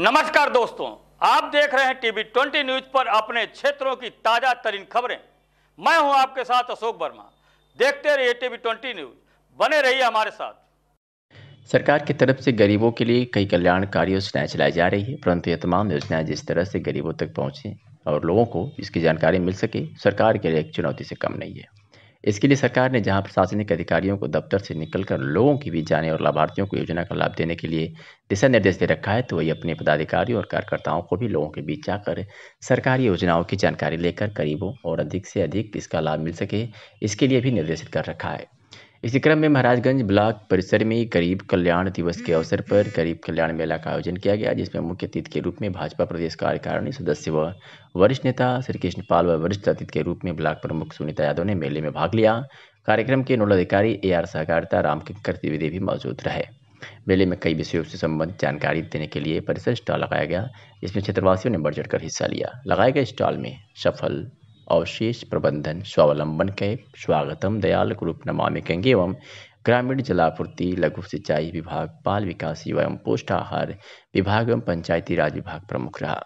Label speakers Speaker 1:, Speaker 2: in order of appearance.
Speaker 1: नमस्कार दोस्तों आप देख रहे हैं टीवी ट्वेंटी न्यूज पर अपने क्षेत्रों की ताजा तरीन खबरें मैं हूं आपके साथ अशोक वर्मा देखते रहिए टीवी ट्वेंटी न्यूज बने रहिए हमारे साथ
Speaker 2: सरकार की तरफ से गरीबों के लिए कई कल्याणकारी योजनाएं चलाई जा रही है परंतु ये तमाम योजनाएं जिस तरह से गरीबों तक पहुंचे और लोगों को इसकी जानकारी मिल सके सरकार के लिए एक चुनौती से कम नहीं है इसके लिए सरकार ने जहां प्रशासनिक अधिकारियों को दफ्तर से निकलकर लोगों की भी जाने और लाभार्थियों को योजना का लाभ देने के लिए दिशा निर्देश दे रखा है तो वही अपने पदाधिकारियों और कार्यकर्ताओं को भी लोगों के बीच जाकर सरकारी योजनाओं की जानकारी लेकर गरीबों और अधिक से अधिक इसका लाभ मिल सके इसके लिए भी निर्देशित कर रखा है इसी क्रम में महाराजगंज ब्लॉक परिसर में गरीब कल्याण दिवस के अवसर पर गरीब कल्याण मेला का आयोजन किया गया जिसमें मुख्य अतिथि के रूप में भाजपा प्रदेश कार्यकारिणी सदस्य व वरिष्ठ नेता श्री कृष्ण पाल व वरिष्ठ अतिथि के रूप में ब्लॉक प्रमुख सुनीता यादव ने मेले में भाग लिया कार्यक्रम के नोडल अधिकारी ए आर सहकारिता रामकिंकर त्रिवेदी भी मौजूद रहे मेले में कई विषयों से संबंधित जानकारी देने के लिए परिसर स्टॉल लगाया गया जिसमें क्षेत्रवासियों ने बढ़ चढ़कर हिस्सा लिया लगाए गए स्टॉल में सफल अवशेष प्रबंधन स्वावलंबन के स्वागतम दयाल ग्रुप नमामि गंगे एवं ग्रामीण जलापूर्ति लघु सिंचाई विभाग बाल विकास एवं पोष्टाहार आहार
Speaker 1: विभाग एवं पंचायती राज विभाग प्रमुख रहा